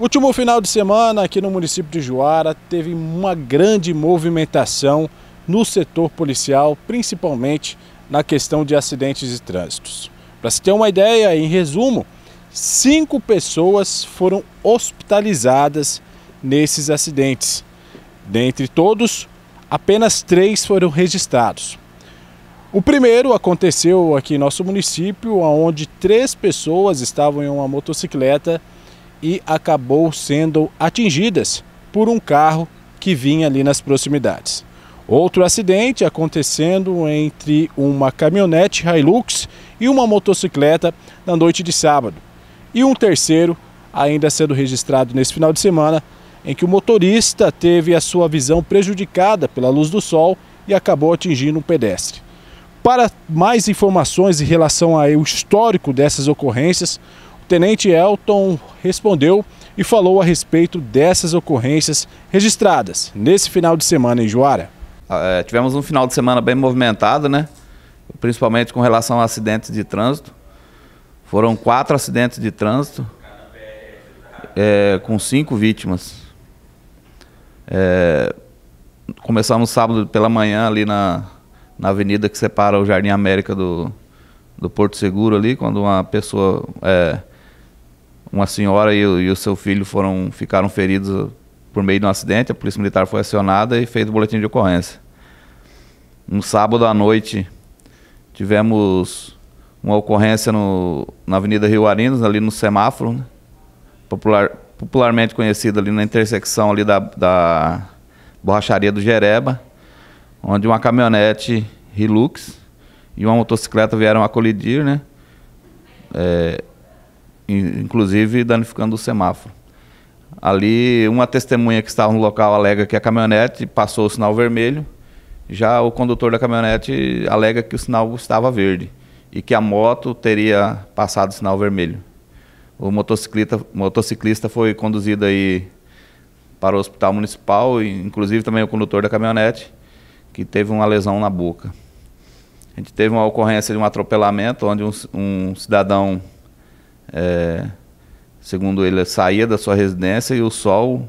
Último final de semana aqui no município de Juara teve uma grande movimentação no setor policial, principalmente na questão de acidentes de trânsito. Para se ter uma ideia, em resumo, cinco pessoas foram hospitalizadas nesses acidentes. Dentre todos, apenas três foram registrados. O primeiro aconteceu aqui em nosso município, onde três pessoas estavam em uma motocicleta e acabou sendo atingidas por um carro que vinha ali nas proximidades. Outro acidente acontecendo entre uma caminhonete Hilux e uma motocicleta na noite de sábado. E um terceiro ainda sendo registrado nesse final de semana, em que o motorista teve a sua visão prejudicada pela luz do sol e acabou atingindo um pedestre. Para mais informações em relação ao histórico dessas ocorrências, Tenente Elton respondeu e falou a respeito dessas ocorrências registradas nesse final de semana em Juara. Ah, é, tivemos um final de semana bem movimentado, né? principalmente com relação a acidentes de trânsito. Foram quatro acidentes de trânsito, é, com cinco vítimas. É, começamos sábado pela manhã ali na, na avenida que separa o Jardim América do, do Porto Seguro ali, quando uma pessoa é, uma senhora e, e, o seu filho foram ficaram feridos por meio de um acidente. A polícia militar foi acionada e fez o boletim de ocorrência. No um sábado à noite tivemos uma ocorrência no, na Avenida Rio Arinos, ali no semáforo, né? Popular, popularmente conhecido ali na intersecção ali da, da borracharia do Jereba, onde uma caminhonete Hilux e uma motocicleta vieram a colidir, né? É, inclusive danificando o semáforo. Ali, uma testemunha que estava no local alega que a caminhonete passou o sinal vermelho, já o condutor da caminhonete alega que o sinal estava verde e que a moto teria passado o sinal vermelho. O motociclista, motociclista foi conduzido aí para o hospital municipal, e inclusive também o condutor da caminhonete, que teve uma lesão na boca. A gente teve uma ocorrência de um atropelamento, onde um, um cidadão é, segundo ele, saía da sua residência e o sol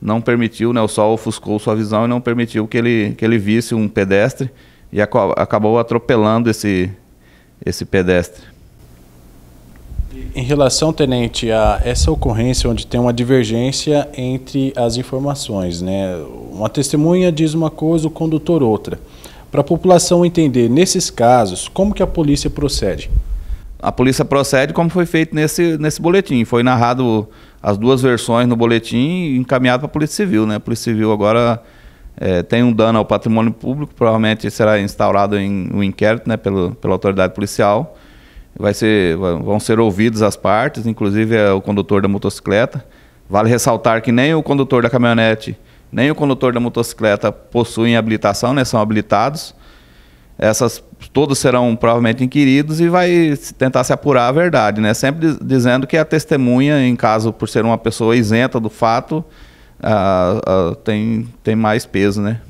não permitiu, né, o sol ofuscou sua visão e não permitiu que ele, que ele visse um pedestre e acabou atropelando esse, esse pedestre. Em relação, tenente, a essa ocorrência onde tem uma divergência entre as informações, né? Uma testemunha diz uma coisa, o condutor outra. Para a população entender, nesses casos, como que a polícia procede? a polícia procede como foi feito nesse, nesse boletim. Foi narrado as duas versões no boletim e encaminhado para a Polícia Civil. Né? A Polícia Civil agora é, tem um dano ao patrimônio público, provavelmente será instaurado em, um inquérito né, pelo, pela autoridade policial. Vai ser, vão ser ouvidos as partes, inclusive é o condutor da motocicleta. Vale ressaltar que nem o condutor da caminhonete, nem o condutor da motocicleta possuem habilitação, né, são habilitados essas todos serão provavelmente inquiridos e vai tentar se apurar a verdade, né? Sempre dizendo que a testemunha, em caso por ser uma pessoa isenta do fato, ah, ah, tem, tem mais peso, né?